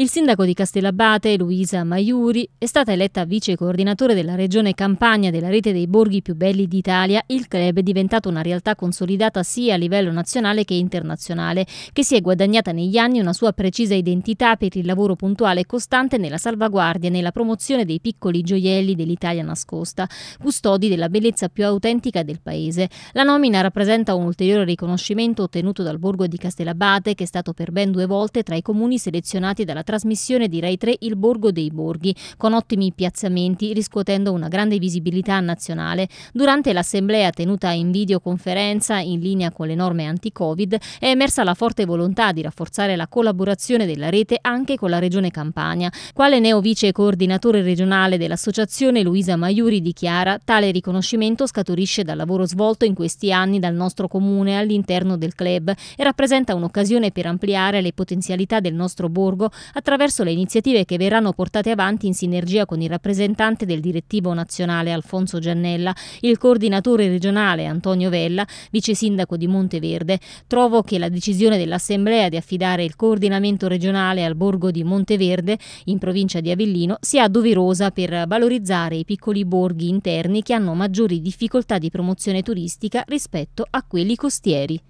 Il sindaco di Castellabate, Luisa Maiuri, è stata eletta vice coordinatore della regione Campania della rete dei borghi più belli d'Italia. Il club è diventato una realtà consolidata sia a livello nazionale che internazionale, che si è guadagnata negli anni una sua precisa identità per il lavoro puntuale e costante nella salvaguardia e nella promozione dei piccoli gioielli dell'Italia nascosta, custodi della bellezza più autentica del paese. La nomina rappresenta un ulteriore riconoscimento ottenuto dal borgo di Castellabate, che è stato per ben due volte tra i comuni selezionati dalla trasmissione di Rai 3 Il Borgo dei Borghi, con ottimi piazzamenti, riscuotendo una grande visibilità nazionale. Durante l'assemblea tenuta in videoconferenza, in linea con le norme anti-Covid, è emersa la forte volontà di rafforzare la collaborazione della rete anche con la Regione Campania. Quale neo vice coordinatore regionale dell'associazione Luisa Maiuri dichiara tale riconoscimento scaturisce dal lavoro svolto in questi anni dal nostro comune all'interno del club e rappresenta un'occasione per ampliare le potenzialità del nostro borgo attraverso le iniziative che verranno portate avanti in sinergia con il rappresentante del direttivo nazionale Alfonso Giannella, il coordinatore regionale Antonio Vella, vice sindaco di Monteverde. Trovo che la decisione dell'Assemblea di affidare il coordinamento regionale al borgo di Monteverde, in provincia di Avellino, sia doverosa per valorizzare i piccoli borghi interni che hanno maggiori difficoltà di promozione turistica rispetto a quelli costieri.